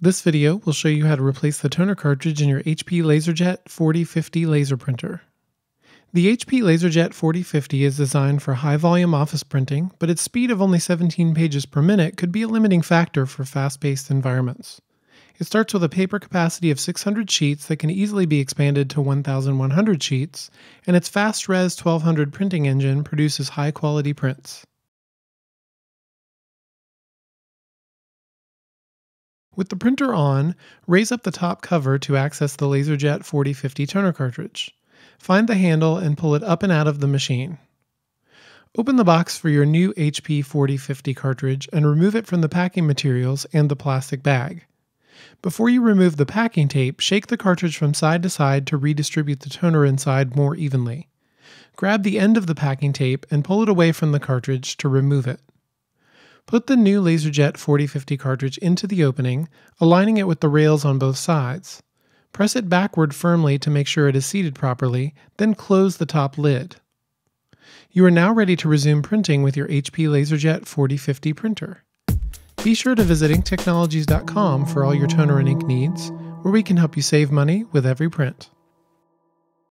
This video will show you how to replace the toner cartridge in your HP LaserJet 4050 laser printer. The HP LaserJet 4050 is designed for high-volume office printing, but its speed of only 17 pages per minute could be a limiting factor for fast-paced environments. It starts with a paper capacity of 600 sheets that can easily be expanded to 1,100 sheets, and its fast-res 1200 printing engine produces high-quality prints. With the printer on, raise up the top cover to access the LaserJet 4050 toner cartridge. Find the handle and pull it up and out of the machine. Open the box for your new HP 4050 cartridge and remove it from the packing materials and the plastic bag. Before you remove the packing tape, shake the cartridge from side to side to redistribute the toner inside more evenly. Grab the end of the packing tape and pull it away from the cartridge to remove it. Put the new LaserJet 4050 cartridge into the opening, aligning it with the rails on both sides. Press it backward firmly to make sure it is seated properly, then close the top lid. You are now ready to resume printing with your HP LaserJet 4050 printer. Be sure to visit inktechnologies.com for all your toner and ink needs, where we can help you save money with every print.